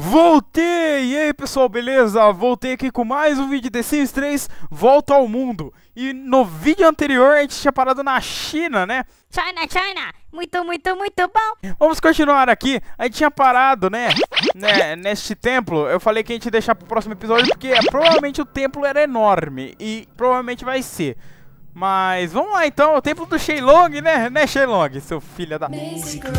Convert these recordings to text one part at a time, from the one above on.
Voltei! E aí pessoal, beleza? Voltei aqui com mais um vídeo de Sims 3 Volta ao Mundo E no vídeo anterior a gente tinha parado na China, né? China, China! Muito, muito, muito bom! Vamos continuar aqui, a gente tinha parado, né? né? Neste templo, eu falei que a gente ia deixar pro próximo episódio Porque é, provavelmente o templo era enorme E provavelmente vai ser Mas vamos lá então, o templo do Shenlong, né? Né Shenlong, seu filho da... Música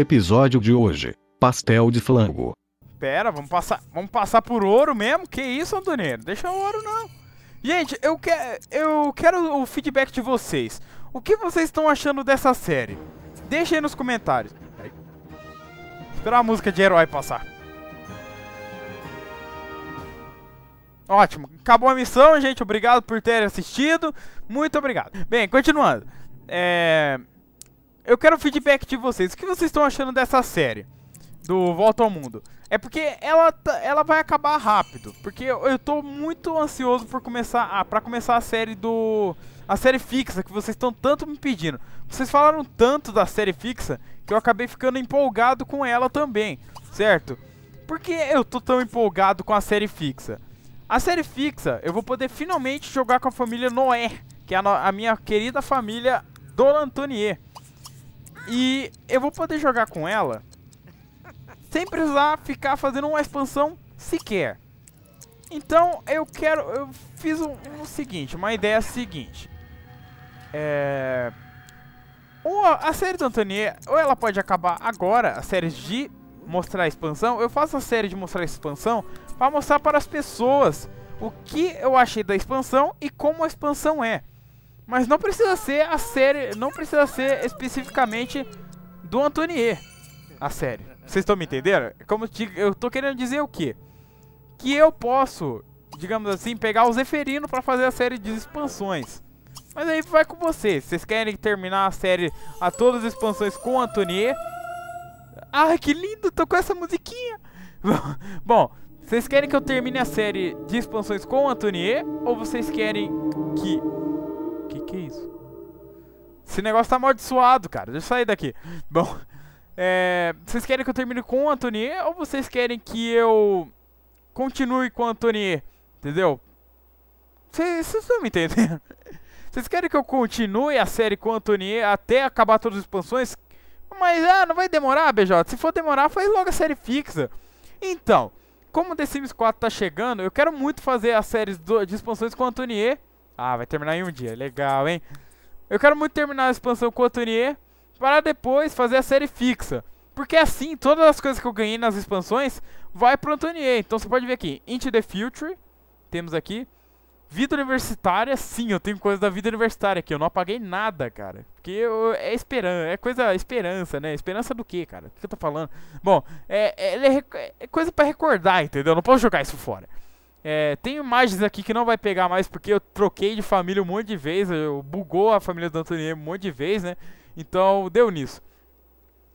episódio de hoje, pastel de flango. Pera, vamos passar, vamos passar por ouro mesmo? Que isso, Antônio? Deixa o ouro não. Gente, eu, que, eu quero o feedback de vocês. O que vocês estão achando dessa série? Deixa aí nos comentários. Esperar a música de herói passar. Ótimo. Acabou a missão, gente. Obrigado por terem assistido. Muito obrigado. Bem, continuando. É eu quero feedback de vocês. O que vocês estão achando dessa série? Do Volta ao Mundo. É porque ela, tá, ela vai acabar rápido. Porque eu, tô muito ansioso por começar a, pra começar a série do. A série fixa que vocês estão tanto me pedindo. Vocês falaram tanto da série fixa que eu acabei ficando empolgado com ela também, certo? Por que eu tô tão empolgado com a série fixa? A série fixa, eu vou poder finalmente jogar com a família Noé, que é a, a minha querida família do Antonier. E eu vou poder jogar com ela sem precisar ficar fazendo uma expansão sequer. Então eu quero... Eu fiz o um, um seguinte, uma ideia seguinte. É... Ou a, a série do Antonier, ou ela pode acabar agora, a série de mostrar a expansão. Eu faço a série de mostrar a expansão para mostrar para as pessoas o que eu achei da expansão e como a expansão é. Mas não precisa ser a série, não precisa ser especificamente do Antonier a série. Vocês estão me entendendo? É como eu estou querendo dizer o quê? Que eu posso, digamos assim, pegar o Zeferino para fazer a série de expansões. Mas aí vai com vocês. Vocês querem terminar a série a todas as expansões com o Antonier? Ah, que lindo, tô com essa musiquinha. Bom, vocês querem que eu termine a série de expansões com o Antonier? Ou vocês querem que que isso? Esse negócio tá amaldiçoado, cara. Deixa eu sair daqui. Bom, é, vocês querem que eu termine com o Antonier ou vocês querem que eu continue com o Antonier? Entendeu? Vocês estão me entendendo? Vocês querem que eu continue a série com o Antonier até acabar todas as expansões? Mas, ah, não vai demorar, BJ. Se for demorar, faz logo a série fixa. Então, como The Sims 4 tá chegando, eu quero muito fazer as séries de expansões com o Antonier. Ah, vai terminar em um dia. Legal, hein? Eu quero muito terminar a expansão Couturier para depois fazer a série fixa. Porque assim, todas as coisas que eu ganhei nas expansões vai pro Antonier. Então você pode ver aqui, Into the Future, temos aqui. Vida universitária, sim, eu tenho coisa da vida universitária aqui, eu não apaguei nada, cara. Porque eu, é esperança, é coisa, esperança, né? Esperança do que, cara? O que eu tô falando? Bom, é, é, é, é coisa para recordar, entendeu? não posso jogar isso fora. É, tem imagens aqui que não vai pegar mais porque eu troquei de família um monte de vezes, eu bugou a família do Antônio um monte de vezes, né? Então deu nisso.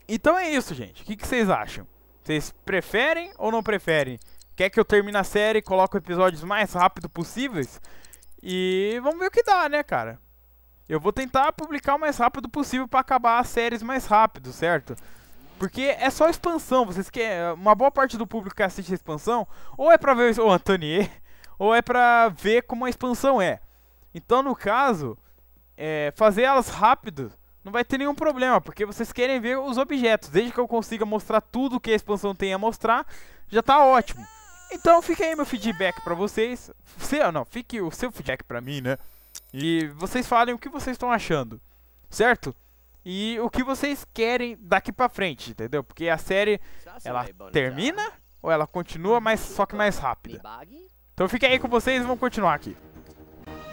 Então é isso, gente. O que, vocês acham? Vocês preferem ou não preferem? Quer que eu termine a série e coloque episódios mais rápido possíveis? E vamos ver o que dá, né, cara? Eu vou tentar publicar o mais rápido possível para acabar as séries mais rápido, certo? Porque é só expansão, vocês querem. Uma boa parte do público que assiste a expansão, ou é pra ver o Anthony ou é pra ver como a expansão é. Então, no caso, é, fazer elas rápido não vai ter nenhum problema, porque vocês querem ver os objetos. Desde que eu consiga mostrar tudo que a expansão tem a mostrar, já tá ótimo. Então fica aí meu feedback pra vocês. Seu, ah, não, fique o seu feedback pra mim, né? E vocês falem o que vocês estão achando, certo? e o que vocês querem daqui pra frente, entendeu? Porque a série, ela termina ou ela continua, mas só que mais rápida. Então fica aí com vocês e vamos continuar aqui.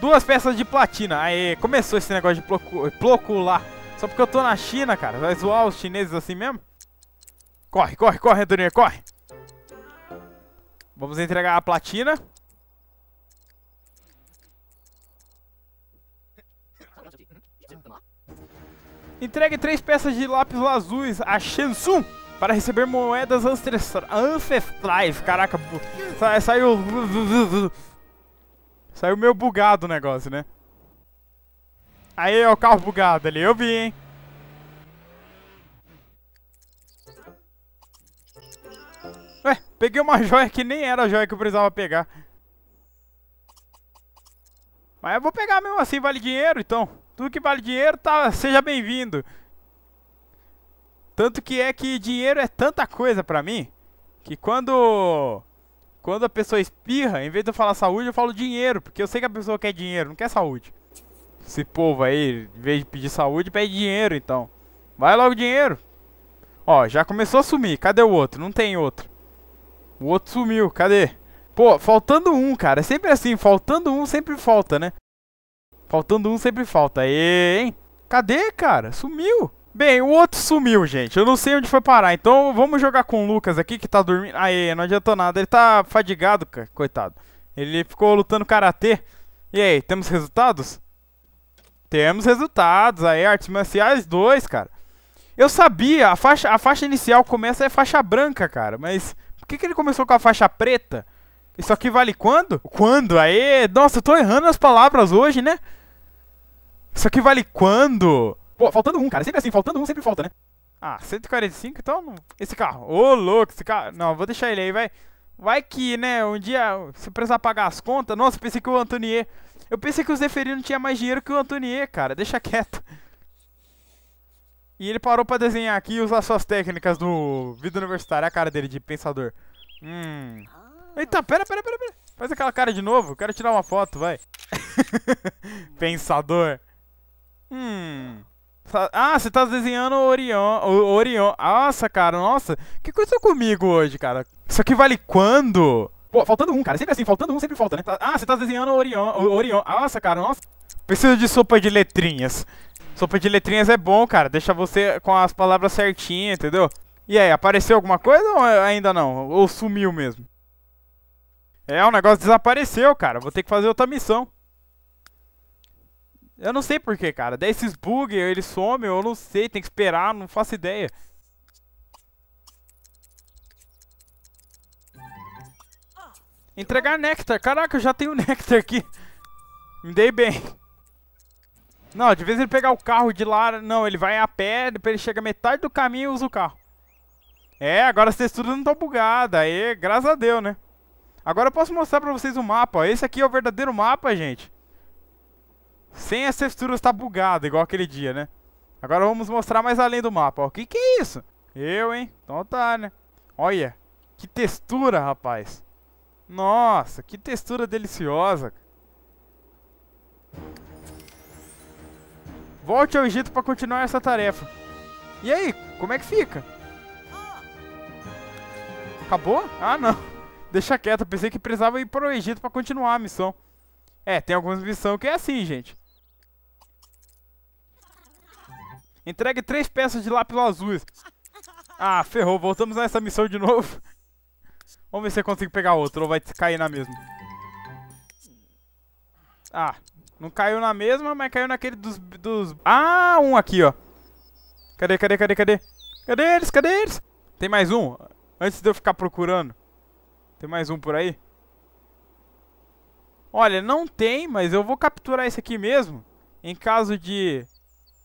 Duas peças de platina. Aí começou esse negócio de plocular. Só porque eu tô na China, cara. Vai zoar os chineses assim mesmo? Corre, corre, corre, Antoninho, corre. Vamos entregar a platina. Entregue três peças de lápis azuis a Shansung para receber moedas ancestrais. Caraca, sa saiu. Saiu meio bugado o negócio, né? Aí, ó, o carro bugado ali. Eu vi, hein? Ué, peguei uma joia que nem era a joia que eu precisava pegar. Mas eu vou pegar mesmo assim, vale dinheiro, então. Tudo que vale dinheiro, tá, seja bem-vindo. Tanto que é que dinheiro é tanta coisa pra mim, que quando quando a pessoa espirra, em vez de eu falar saúde, eu falo dinheiro, porque eu sei que a pessoa quer dinheiro, não quer saúde. Esse povo aí, em vez de pedir saúde, pede dinheiro, então. Vai logo dinheiro. Ó, já começou a sumir. Cadê o outro? Não tem outro. O outro sumiu. Cadê? Pô, faltando um, cara. É sempre assim, faltando um sempre falta, né? Faltando um sempre falta. E, hein? Cadê, cara? Sumiu. Bem, o outro sumiu, gente. Eu não sei onde foi parar. Então vamos jogar com o Lucas aqui que tá dormindo. Aê, não adiantou nada. Ele tá fadigado, cara. Coitado. Ele ficou lutando karatê. E aí, temos resultados? Temos resultados. Aí, artes marciais 2, cara. Eu sabia, a faixa, a faixa inicial começa é faixa branca, cara. Mas por que, que ele começou com a faixa preta? Isso aqui vale quando? Quando? Aê! Nossa, eu tô errando as palavras hoje, né? Isso aqui vale quando? Pô, faltando um, cara. Sempre assim, faltando um, sempre falta, né? Ah, 145, então... Esse carro. Ô, oh, louco, esse carro... Não, vou deixar ele aí, vai... Vai que, né, um dia, se precisar pagar as contas... Nossa, pensei que o Antonier... Eu pensei que o Zeferino tinha mais dinheiro que o Antonier, cara. Deixa quieto. E ele parou pra desenhar aqui e usar suas técnicas do vida universitária. A cara dele de pensador. Hum... Eita, pera, pera, pera, pera. Faz aquela cara de novo. Quero tirar uma foto, vai. Pensador. Hum. Ah, você tá desenhando o Orion. O Orion. Nossa, cara, nossa. Que coisa comigo hoje, cara? Isso aqui vale quando? Pô, faltando um, cara. Sempre assim, faltando um, sempre falta, né? Tá, ah, você tá desenhando Orion. O Orion. Nossa, cara, nossa. Preciso de sopa de letrinhas. Sopa de letrinhas é bom, cara. Deixa você com as palavras certinhas, entendeu? E aí, apareceu alguma coisa ou ainda não? Ou sumiu mesmo? É, o negócio desapareceu, cara. Vou ter que fazer outra missão. Eu não sei porquê, cara. Daí esses bugs, eles somem, eu não sei, tem que esperar, não faço ideia. Entregar néctar. Caraca, eu já tenho néctar aqui. Me dei bem. Não, de vez ele pegar o carro de lá... Não, ele vai a pé, depois ele chega metade do caminho e usa o carro. É, agora as texturas não estão bugadas. Aí, graças a Deus, né? Agora eu posso mostrar pra vocês o mapa. Esse aqui é o verdadeiro mapa, gente. Sem as texturas tá bugado, igual aquele dia, né? Agora vamos mostrar mais além do mapa. O que que é isso? Eu, hein? Então tá, né? Olha, que textura, rapaz. Nossa, que textura deliciosa. Volte ao Egito para continuar essa tarefa. E aí, como é que fica? Acabou? Ah, não. Deixa quieto, eu pensei que precisava ir pro Egito pra continuar a missão. É, tem algumas missões que é assim, gente. Entregue três peças de lápis azuis. Ah, ferrou. Voltamos nessa missão de novo. Vamos ver se eu consigo pegar outro ou vai cair na mesma. Ah, não caiu na mesma, mas caiu naquele dos... dos... Ah, um aqui, ó. Cadê, cadê, cadê, cadê? Cadê eles? Cadê eles? Tem mais um? Antes de eu ficar procurando. Tem mais um por aí? Olha, não tem, mas eu vou capturar esse aqui mesmo. Em caso de...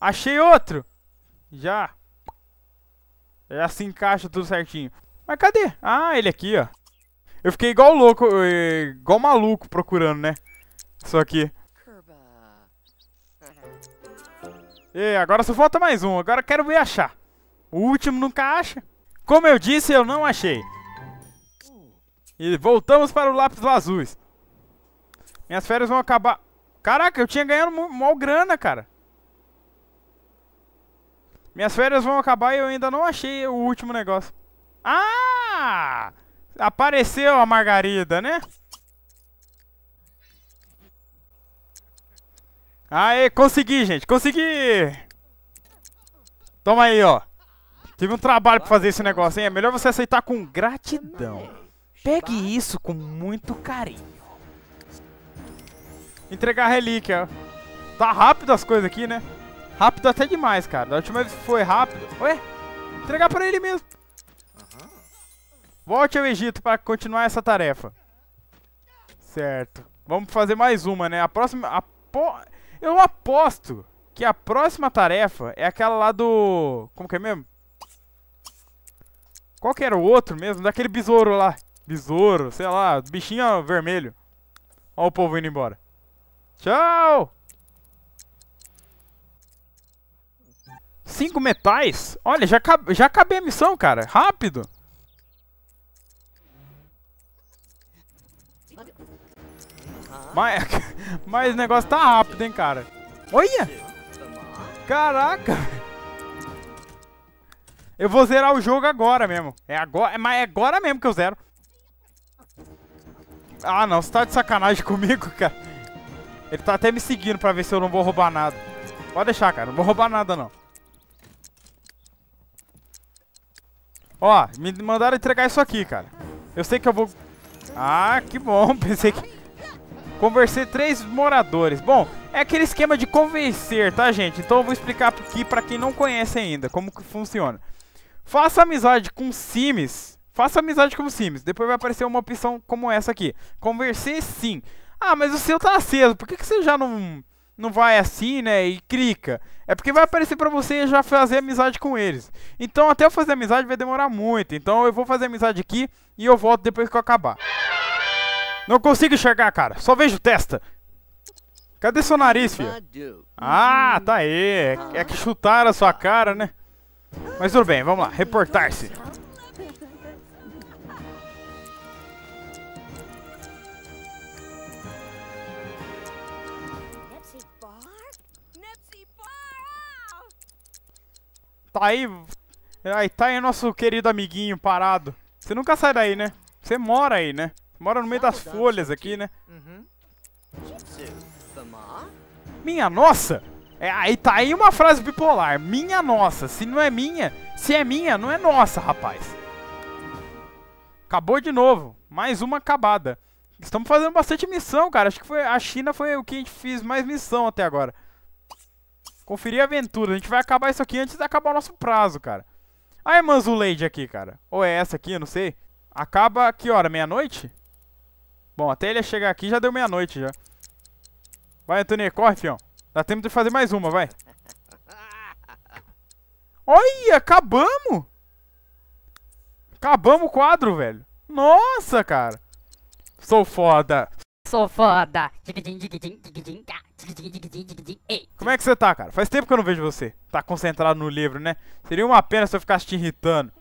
Achei outro! Já. Já é se assim encaixa tudo certinho. Mas cadê? Ah, ele aqui, ó. Eu fiquei igual louco, eh, igual maluco procurando, né? Isso aqui. E agora só falta mais um. Agora quero ver achar. O último nunca acha. Como eu disse, eu não achei. E voltamos para o lápis azuis. Minhas férias vão acabar... Caraca, eu tinha ganhado mal grana, cara. Minhas férias vão acabar e eu ainda não achei o último negócio. Ah! Apareceu a Margarida, né? Aê, consegui, gente. Consegui! Toma aí, ó. Tive um trabalho pra fazer esse negócio, hein? É melhor você aceitar com gratidão. Pegue isso com muito carinho. Entregar a relíquia. Tá rápido as coisas aqui, né? Rápido até demais, cara. Da última vez foi rápido. Ué? Entregar pra ele mesmo. Volte ao Egito para continuar essa tarefa. Certo. Vamos fazer mais uma, né? A próxima... Eu aposto que a próxima tarefa é aquela lá do... Como que é mesmo? Qual que era o outro mesmo? Daquele besouro lá besouro, sei lá, bichinho vermelho. Olha o povo indo embora. Tchau! Cinco metais? Olha, já, acabei, já acabei a missão, cara. Rápido! Mas, mas o negócio tá rápido, hein, cara. Olha! Caraca! Eu vou zerar o jogo agora mesmo. É agora, mas é agora mesmo que eu zero. Ah, não. Você tá de sacanagem comigo, cara? Ele tá até me seguindo pra ver se eu não vou roubar nada. Pode deixar, cara. Não vou roubar nada, não. Ó, me mandaram entregar isso aqui, cara. Eu sei que eu vou... Ah, que bom. Pensei que... Conversei três moradores. Bom, é aquele esquema de convencer, tá, gente? Então eu vou explicar aqui pra quem não conhece ainda como que funciona. Faça amizade com Sims Faça amizade com os Sims. Depois vai aparecer uma opção como essa aqui. Conversei sim. Ah, mas o seu tá aceso. Por que, que você já não, não vai assim, né? E clica. É porque vai aparecer pra você já fazer amizade com eles. Então até eu fazer amizade vai demorar muito. Então eu vou fazer amizade aqui e eu volto depois que eu acabar. Não consigo enxergar, cara. Só vejo testa. Cadê seu nariz, filho? Ah, tá aí. É que chutaram a sua cara, né? Mas tudo bem, vamos lá. Reportar-se. Tá aí. Aí tá aí nosso querido amiguinho parado. Você nunca sai daí, né? Você mora aí, né? Mora no meio das folhas aqui, né? Uhum. Minha nossa! É, aí tá aí uma frase bipolar. Minha nossa. Se não é minha, se é minha, não é nossa, rapaz. Acabou de novo. Mais uma acabada. Estamos fazendo bastante missão, cara. Acho que foi a China foi o que a gente fez mais missão até agora. Conferir a aventura. A gente vai acabar isso aqui antes de acabar o nosso prazo, cara. A irmã Zuleide aqui, cara. Ou é essa aqui, eu não sei. Acaba que hora? Meia-noite? Bom, até ele chegar aqui já deu meia-noite já. Vai, Antônio, corre, fião. Dá tempo de fazer mais uma, vai. Olha, acabamos! Acabamos o quadro, velho. Nossa, cara. Sou foda. Sou foda. Como é que você tá, cara? Faz tempo que eu não vejo você. Tá concentrado no livro, né? Seria uma pena se eu ficasse te irritando.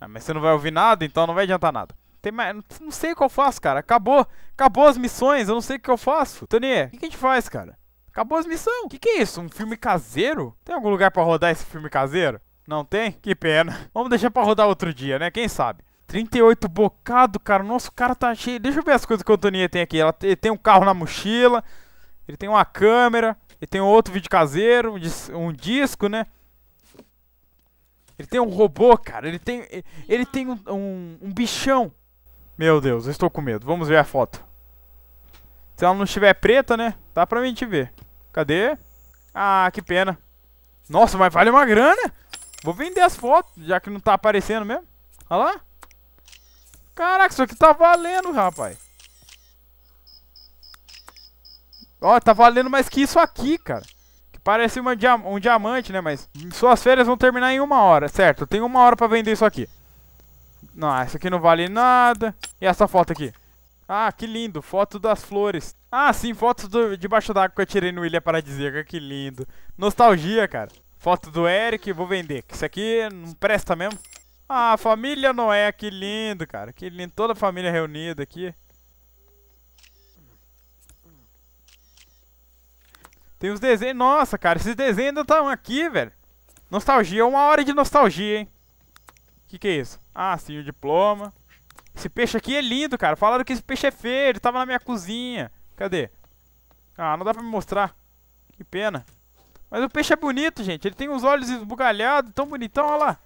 Ah, mas você não vai ouvir nada, então não vai adiantar nada. Tem mais... Não sei o que eu faço, cara. Acabou. Acabou as missões, eu não sei o que eu faço. Tony, o que a gente faz, cara? Acabou as missões. O que, que é isso? Um filme caseiro? Tem algum lugar pra rodar esse filme caseiro? Não tem? Que pena. Vamos deixar pra rodar outro dia, né? Quem sabe? 38 bocado, cara. Nossa, o cara tá cheio. Deixa eu ver as coisas que o Tony tem aqui. Ela tem um carro na mochila. Ele tem uma câmera, ele tem outro vídeo caseiro, um disco, né? Ele tem um robô, cara. Ele tem, ele tem um, um, um bichão. Meu Deus, eu estou com medo. Vamos ver a foto. Se ela não estiver preta, né? Dá pra gente ver. Cadê? Ah, que pena. Nossa, mas vale uma grana. Vou vender as fotos, já que não tá aparecendo mesmo. Olha lá. Caraca, isso aqui tá valendo, rapaz. Ó, tá valendo mais que isso aqui, cara. Que parece uma dia um diamante, né? Mas suas férias vão terminar em uma hora, certo? Eu tenho uma hora pra vender isso aqui. Não, isso aqui não vale nada. E essa foto aqui? Ah, que lindo. Foto das flores. Ah, sim, fotos do, debaixo d'água que eu tirei no Ilha Paradisíaca. Que lindo. Nostalgia, cara. Foto do Eric, vou vender. Isso aqui não presta mesmo. Ah, família Noé, que lindo, cara. Que lindo. Toda a família reunida aqui. Tem os desenhos. Nossa, cara, esses desenhos ainda estão aqui, velho. Nostalgia, uma hora de nostalgia, hein? O que, que é isso? Ah, sim, o diploma. Esse peixe aqui é lindo, cara. Falaram que esse peixe é feio, ele tava na minha cozinha. Cadê? Ah, não dá pra me mostrar. Que pena. Mas o peixe é bonito, gente. Ele tem os olhos esbugalhados, tão bonitão, olha lá.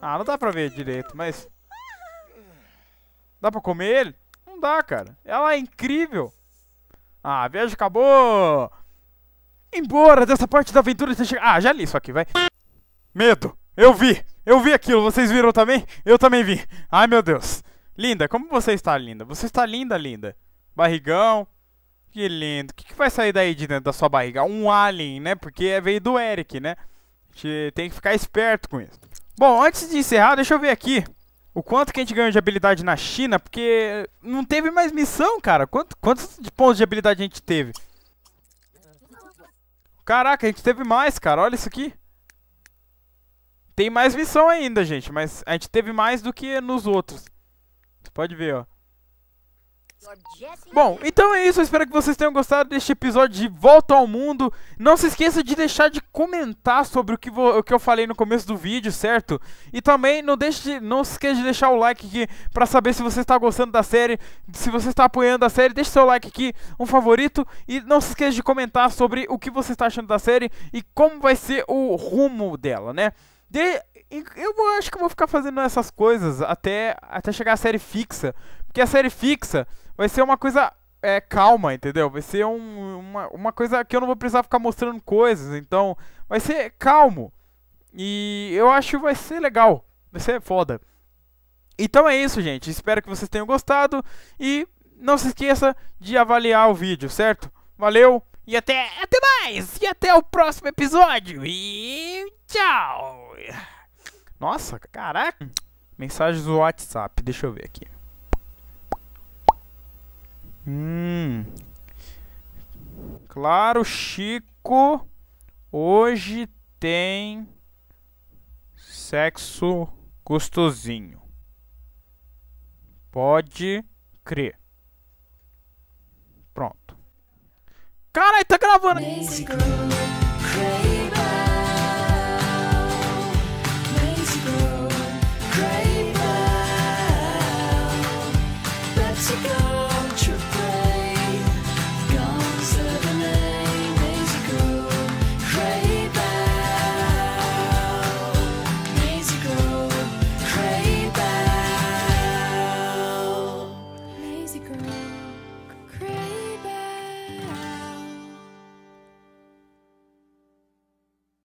Ah, não dá pra ver direito, mas... Dá pra comer ele? Não dá, cara. Ela é incrível. Ah, a viagem acabou! Embora dessa parte da aventura você chega... Ah, já li isso aqui, vai. Medo! Eu vi! Eu vi aquilo! Vocês viram também? Eu também vi! Ai, meu Deus! Linda, como você está, linda? Você está linda, linda. Barrigão. Que lindo. O que, que vai sair daí de dentro da sua barriga? Um alien, né? Porque é veio do Eric, né? A gente tem que ficar esperto com isso. Bom, antes de encerrar, deixa eu ver aqui. O quanto que a gente ganhou de habilidade na China, porque não teve mais missão, cara. Quanto, quantos pontos de habilidade a gente teve? Caraca, a gente teve mais, cara. Olha isso aqui. Tem mais missão ainda, gente, mas a gente teve mais do que nos outros. Você pode ver, ó. Bom, então é isso. Eu espero que vocês tenham gostado deste episódio de Volta ao Mundo. Não se esqueça de deixar de comentar sobre o que, o que eu falei no começo do vídeo, certo? E também não, deixe de, não se esqueça de deixar o like aqui para saber se você está gostando da série, se você está apoiando a série. Deixe seu like aqui, um favorito. E não se esqueça de comentar sobre o que você está achando da série e como vai ser o rumo dela, né? De, eu acho que vou ficar fazendo essas coisas até, até chegar a série fixa. Porque a série fixa vai ser uma coisa é, calma, entendeu? Vai ser um, uma, uma coisa que eu não vou precisar ficar mostrando coisas, então vai ser calmo. E eu acho que vai ser legal, vai ser foda. Então é isso, gente. Espero que vocês tenham gostado e não se esqueça de avaliar o vídeo, certo? Valeu e até, até mais! E até o próximo episódio! E tchau! Nossa, caraca! Mensagens do WhatsApp, deixa eu ver aqui. Hum. Claro, Chico. Hoje tem sexo gostosinho. Pode crer. Pronto. Caralho, tá gravando! Música.